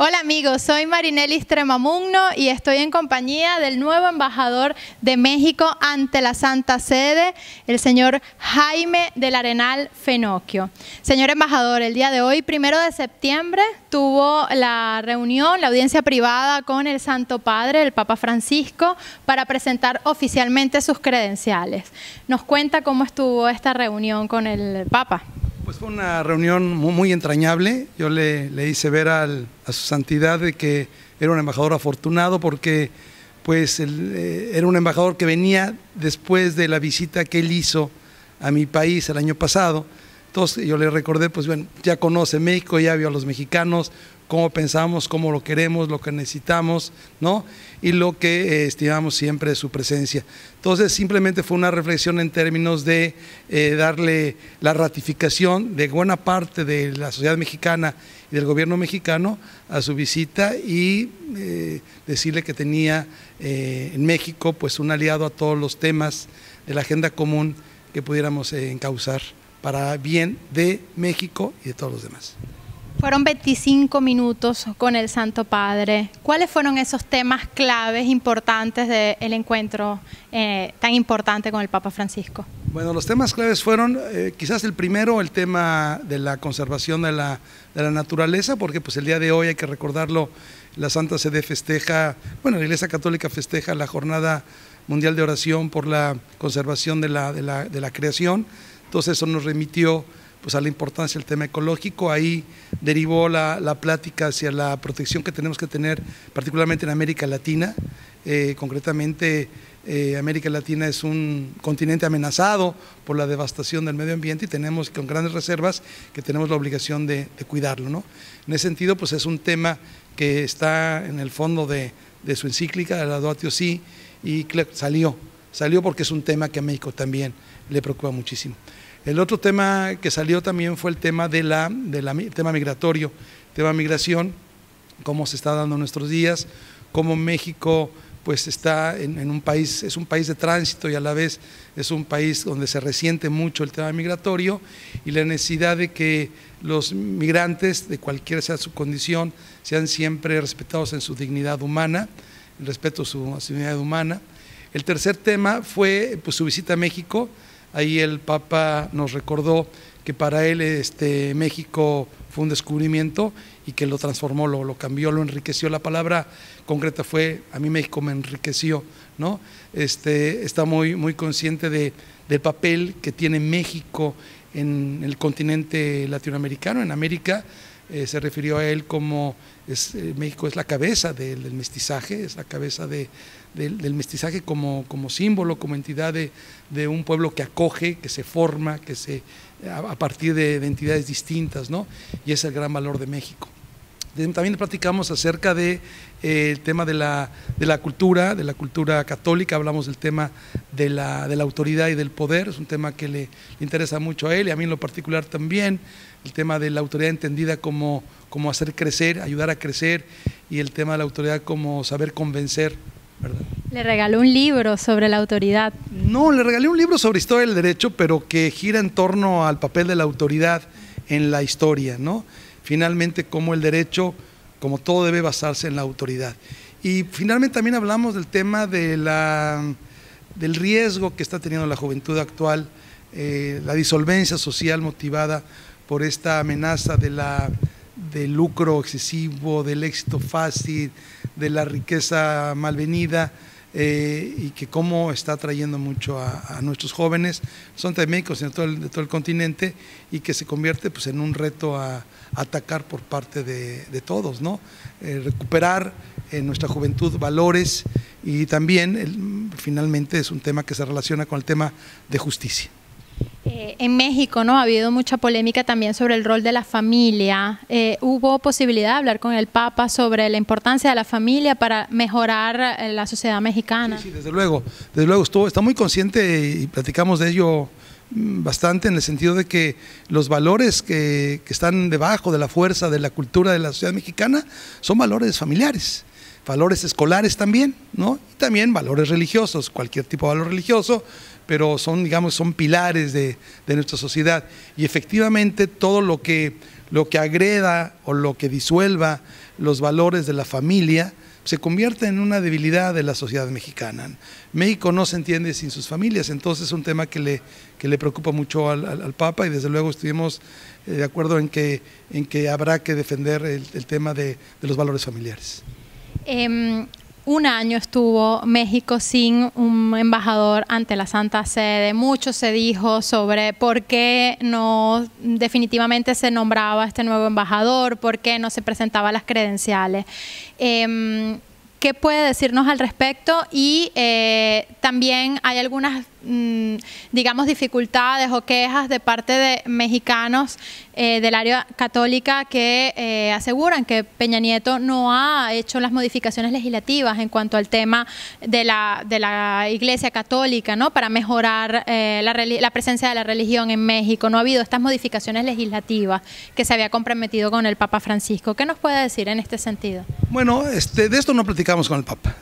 Hola amigos, soy Marinelis Tremamugno y estoy en compañía del nuevo embajador de México ante la Santa Sede, el señor Jaime del Arenal Fenocchio. Señor embajador, el día de hoy, primero de septiembre, tuvo la reunión, la audiencia privada con el Santo Padre, el Papa Francisco, para presentar oficialmente sus credenciales. ¿Nos cuenta cómo estuvo esta reunión con el Papa? pues fue una reunión muy, entrañable. Yo le, hice ver a su santidad de que era un embajador afortunado porque pues eh, era un embajador que venía después de la visita que él hizo a mi país el año pasado. Entonces yo le recordé, pues bueno, ya conoce México, ya vio a los mexicanos, cómo pensamos, cómo lo queremos, lo que necesitamos, ¿no? Y lo que eh, estimamos siempre de su presencia. Entonces, simplemente fue una reflexión en términos de eh, darle la ratificación de buena parte de la sociedad mexicana y del gobierno mexicano a su visita y eh, decirle que tenía en México pues un aliado a todos los temas de la agenda común que pudiéramos encauzar para bien de México y de todos los demás. Fueron 25 minutos con el Santo Padre. ¿Cuáles fueron esos temas claves importantes del encuentro eh, tan importante con el Papa Francisco? Bueno, los temas claves fueron eh, quizás el primero, el tema de la conservación de la, naturaleza, porque pues el día de hoy hay que recordarlo, la Santa Sede festeja, bueno, la Iglesia Católica festeja la Jornada Mundial de Oración por la conservación de la, de la, de la creación, entonces eso nos remitió pues a la importancia del tema ecológico. Ahí derivó la, la plática hacia la protección que tenemos que tener, particularmente en América Latina. Eh, concretamente, eh, América Latina es un continente amenazado por la devastación del medio ambiente y tenemos con grandes reservas que tenemos la obligación de, cuidarlo. ¿no? En ese sentido, pues es un tema que está en el fondo de, de su encíclica, la Doatio Si, y salió, salió porque es un tema que a México también le preocupa muchísimo. El otro tema que salió también fue el tema de la, de tema migratorio, tema migración, cómo se está dando nuestros días, cómo México pues está en, un país, es un país de tránsito y a la vez es un país donde se resiente mucho el tema migratorio y la necesidad de que los migrantes, de cualquier sea su condición, sean siempre respetados en su dignidad humana, el respeto a su, dignidad humana. El tercer tema fue pues, su visita a México, Ahí el Papa nos recordó que para él este, México fue un descubrimiento y que lo transformó, lo, cambió, lo enriqueció. La palabra concreta fue, a mí México me enriqueció, ¿no? Este, está muy, muy consciente de, del papel que tiene México en el continente latinoamericano, en América. Eh, se refirió a él como eh, México es la cabeza del mestizaje, es la cabeza de, del, mestizaje como, símbolo, como entidad de, un pueblo que acoge, que se forma, que se a, partir de, entidades distintas, ¿no? Y es el gran valor de México. También platicamos acerca del eh, tema de la, cultura, de la cultura católica, hablamos del tema de la, autoridad y del poder, es un tema que le, interesa mucho a él y a mí en lo particular también, el tema de la autoridad entendida como, como hacer crecer, ayudar a crecer y el tema de la autoridad como saber convencer le regaló un libro sobre la autoridad. No, le regalé un libro sobre historia del derecho, pero que gira en torno al papel de la autoridad en la historia, ¿no? Finalmente, cómo el derecho, como todo, debe basarse en la autoridad. Y finalmente también hablamos del tema de la, del riesgo que está teniendo la juventud actual, eh, la disolvencia social motivada por esta amenaza de la del lucro excesivo, del éxito fácil, de la riqueza malvenida. Eh, y que cómo está atrayendo mucho a, nuestros jóvenes, son de en todo el, de todo el continente, y que se convierte pues, en un reto a, atacar por parte de, todos, ¿no? Eh, recuperar en eh, nuestra juventud valores y también finalmente es un tema que se relaciona con el tema de justicia. Eh, en México, ¿no? Ha habido mucha polémica también sobre el rol de la familia. Eh, ¿Hubo posibilidad de hablar con el Papa sobre la importancia de la familia para mejorar eh, la sociedad mexicana? Sí, desde luego. Desde luego, estuvo, está muy consciente y platicamos de ello mm, bastante en el sentido de que los valores que, que, están debajo de la fuerza de la cultura de la sociedad mexicana son valores familiares valores escolares también, ¿no? Y también valores religiosos, cualquier tipo de valor religioso, pero son, digamos, son pilares de, nuestra sociedad. Y efectivamente todo lo que, lo que agreda o lo que disuelva los valores de la familia se convierte en una debilidad de la sociedad mexicana. México no se entiende sin sus familias, entonces es un tema que le, preocupa mucho al, Papa y desde luego estuvimos eh, de acuerdo en que, habrá que defender el, tema de los valores familiares. Em, un año estuvo México sin un embajador ante la Santa Sede. Mucho se dijo sobre por qué no definitivamente se nombraba este nuevo embajador, por qué no se presentaba las credenciales. Em, ¿Qué puede decirnos al respecto? Y eh, también hay algunas, mm, digamos, dificultades o quejas de parte de mexicanos eh, del área católica que eh, aseguran que Peña Nieto no ha hecho las modificaciones legislativas en cuanto al tema de la, de la Iglesia católica, ¿no? Para mejorar la, presencia de la religión en México. No ha habido estas modificaciones legislativas que se había comprometido con el Papa Francisco. ¿Qué nos puede decir en este sentido? Bueno, este, de esto no platicamos platicamos con el Papa.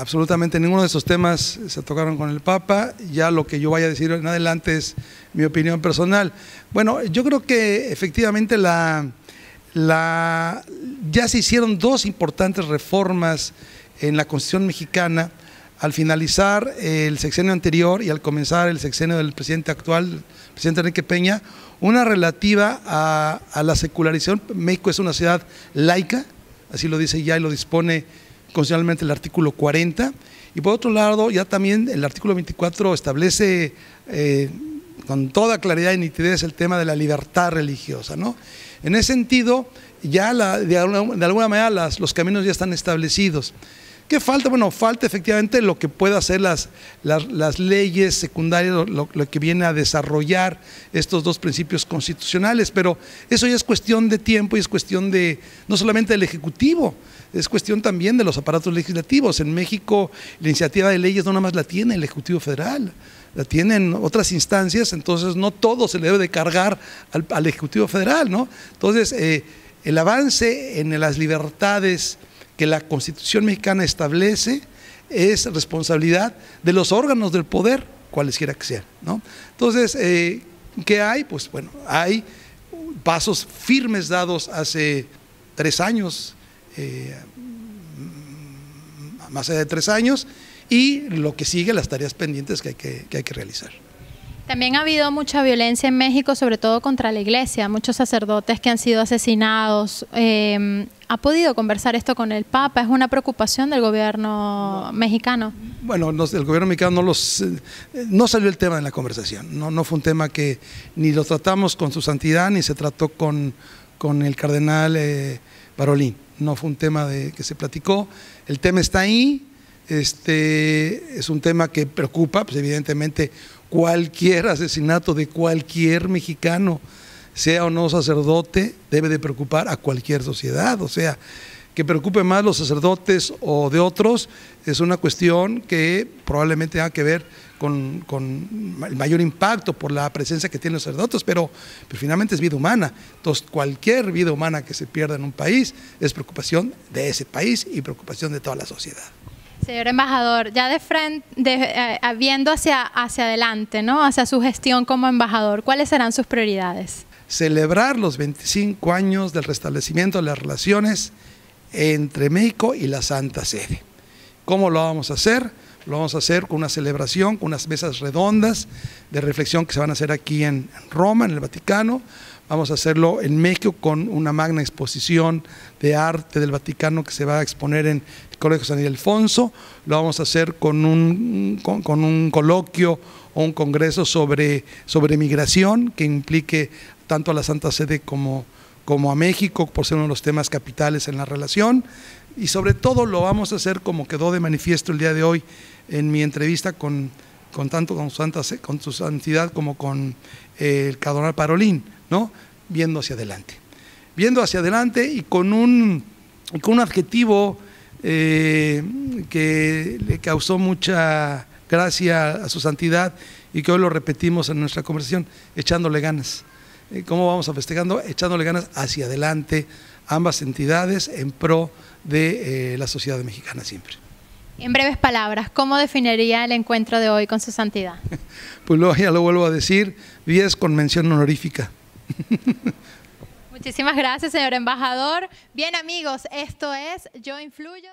Absolutamente ninguno de esos temas se tocaron con el Papa. Ya lo que yo vaya a decir en adelante es mi opinión personal. Bueno, yo creo que efectivamente la, ya se hicieron dos importantes reformas en la Constitución mexicana al finalizar el sexenio anterior y al comenzar el sexenio del presidente actual, el presidente Enrique Peña, una relativa a, a la secularización. México es una ciudad laica, así lo dice ya y lo dispone constitucionalmente el artículo 40. Y por otro lado, ya también el artículo 24 establece eh, con toda claridad y nitidez el tema de la libertad religiosa. En ese sentido, ya de, alguna, manera las, los caminos ya están establecidos. ¿Qué falta? Bueno, falta efectivamente lo que pueda hacer las, las, leyes secundarias, lo, que viene a desarrollar estos dos principios constitucionales, pero eso ya es cuestión de tiempo y es cuestión de, no solamente del Ejecutivo, es cuestión también de los aparatos legislativos. En México la iniciativa de leyes no nada más la tiene el Ejecutivo Federal, la tienen otras instancias, entonces no todo se le debe de cargar al, Ejecutivo Federal, ¿no? Entonces, eh, el avance en las libertades que la Constitución mexicana establece es responsabilidad de los órganos del poder, cualesquiera que sean. ¿no? Entonces, eh, ¿qué hay? Pues bueno, hay pasos firmes dados hace tres años, eh, más allá de tres años, y lo que sigue, las tareas pendientes que, hay que realizar. También ha habido mucha violencia en México, sobre todo contra la iglesia, muchos sacerdotes que han sido asesinados. Em, ¿Ha podido conversar esto con el Papa? ¿Es una preocupación del gobierno mexicano? Bueno, el gobierno mexicano no, los, eh, no salió el tema en la conversación, no, fue un tema que ni lo tratamos con su santidad, ni se trató con, el cardenal eh, no fue un tema de, que se platicó, el tema está ahí, este, es un tema que preocupa, pues evidentemente cualquier asesinato de cualquier mexicano, sea o no sacerdote, debe de preocupar a cualquier sociedad. O sea, que preocupe más los sacerdotes o de otros es una cuestión que probablemente tenga que ver con, el mayor impacto por la presencia que tienen los sacerdotes, pero, pero, finalmente es vida humana. Entonces, cualquier vida humana que se pierda en un país es preocupación de ese país y preocupación de toda la sociedad. Señor embajador, ya de frente, de, viendo eh, hacia, hacia adelante, ¿no? hacia su gestión como embajador, ¿cuáles serán sus prioridades? Celebrar los 25 años del restablecimiento de las relaciones entre México y la Santa Sede. ¿Cómo lo vamos a hacer? Lo vamos a hacer con una celebración, con unas mesas redondas de reflexión que se van a hacer aquí en Roma, en el Vaticano. Vamos a hacerlo en México con una magna exposición de arte del Vaticano que se va a exponer en el Colegio San Ildefonso. Lo vamos a hacer con un, un coloquio o un congreso sobre, sobre migración que implique tanto a la Santa Sede como como a México por ser uno de los temas capitales en la relación y sobre todo lo vamos a hacer como quedó de manifiesto el día de hoy en mi entrevista con, tanto con, con su santidad como con eh, el cardenal Parolín, ¿no? Viendo hacia adelante. Viendo hacia adelante y con un, adjetivo eh, que le causó mucha gracia a su santidad y que hoy lo repetimos en nuestra conversación, echándole ganas. Eh, ¿Cómo vamos a festejando? Echándole ganas hacia adelante ambas entidades en pro de eh, la sociedad mexicana siempre. En breves palabras, ¿cómo definiría el encuentro de hoy con su santidad? Pues lo, ya lo vuelvo a decir, 10 con mención honorífica. Muchísimas gracias, señor embajador. Bien amigos, esto es Yo Influyo.